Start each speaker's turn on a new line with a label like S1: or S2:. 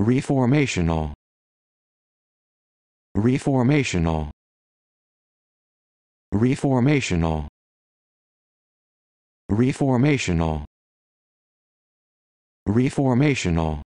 S1: reformational reformational reformational reformational reformational